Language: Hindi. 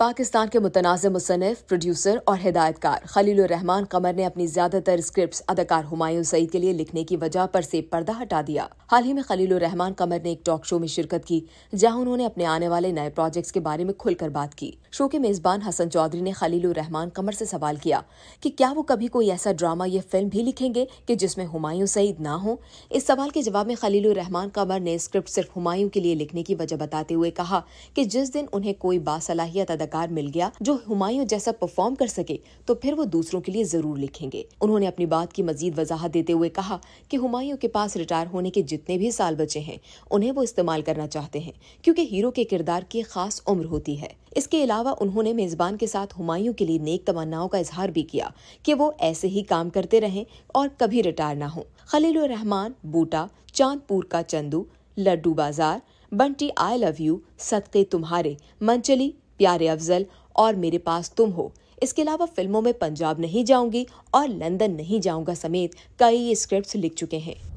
पाकिस्तान के मुतनाज़ मुसनफ़ प्रोड्यूसर और हिदायतकार खलील रहमान कमर ने अपनी ज़्यादातर स्क्रिप्ट अदाकार हुमायूं सईद के लिए लिखने की वजह पर से पर्दा हटा दिया हाल ही में खलील रहमान कमर ने एक टॉक शो में शिरकत की जहां उन्होंने अपने आने वाले नए प्रोजेक्ट्स के बारे में खुलकर बात की शो के मेज़बान हसन चौधरी ने खलील रहमान कमर से सवाल किया कि क्या वो कभी कोई ऐसा ड्रामा या फिल्म भी लिखेंगे कि जिसमें हुमायूं सईद ना हो इस सवाल के जवाब में खलील रहमान कमर ने स्क्रिप्ट सिर्फ हुमायूं के लिए लिखने की वजह बताते हुए कहा कि जिस दिन उन्हें कोई बासलाहियत गीतकार मिल गया जो हुमायूं जैसा परफॉर्म कर सके तो फिर वो दूसरों के लिए जरूर लिखेंगे उन्होंने अपनी बात की मजीद वजाहत देते हुए कहा कि हुमायूं के पास रिटायर होने के जितने भी साल बचे हैं उन्हें वो इस्तेमाल करना चाहते हैं क्योंकि हीरो के किरदार की खास उम्र होती है इसके अलावा उन्होंने मेजबान के साथ हुमायूं के लिए नेक तमन्नाओं का इजहार भी किया कि वो ऐसे ही काम करते रहें और कभी रिटायर ना हो खलील रहमान बूटा चांदपुर का चंदू लड्डू बाजार बंटी आई लव यू सदके तुम्हारे मंचली प्यारे अफजल और मेरे पास तुम हो इसके अलावा फिल्मों में पंजाब नहीं जाऊंगी और लंदन नहीं जाऊंगा समेत कई स्क्रिप्ट्स लिख चुके हैं